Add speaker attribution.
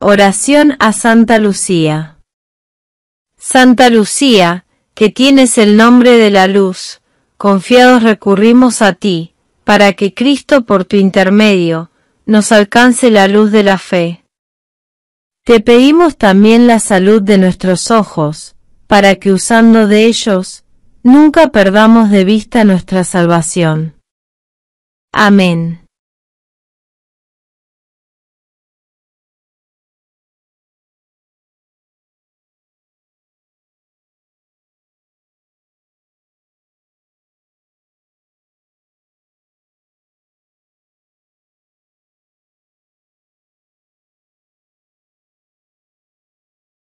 Speaker 1: Oración a Santa Lucía. Santa Lucía, que tienes el nombre de la luz, confiados recurrimos a ti, para que Cristo por tu intermedio nos alcance la luz de la fe. Te pedimos también la salud de nuestros ojos, para que usando de ellos, nunca perdamos de vista nuestra salvación.
Speaker 2: Amén.